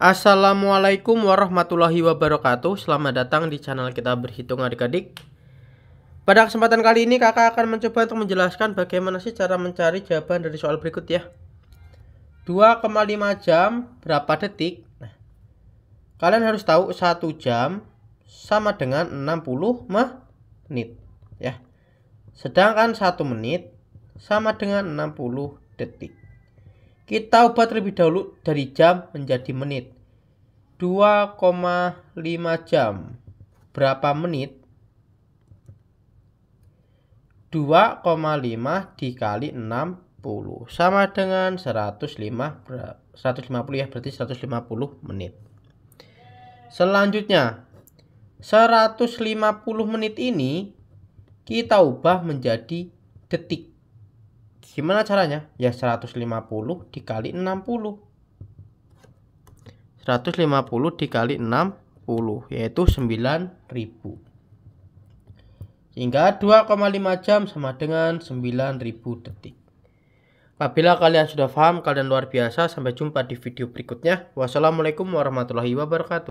Assalamualaikum warahmatullahi wabarakatuh Selamat datang di channel kita berhitung adik-adik Pada kesempatan kali ini kakak akan mencoba untuk menjelaskan bagaimana sih cara mencari jawaban dari soal berikut ya 2,5 jam berapa detik nah, Kalian harus tahu 1 jam sama dengan 60 menit ya Sedangkan 1 menit sama dengan 60 detik kita ubah terlebih dahulu dari jam menjadi menit. 2,5 jam. Berapa menit? 2,5 dikali 60 sama dengan 105 150 ya berarti 150 menit. Selanjutnya 150 menit ini kita ubah menjadi detik. Gimana caranya? Ya 150 dikali 60. 150 dikali 60 yaitu 9000. Sehingga 2,5 jam sama dengan 9000 detik. Apabila kalian sudah paham, kalian luar biasa. Sampai jumpa di video berikutnya. Wassalamualaikum warahmatullahi wabarakatuh.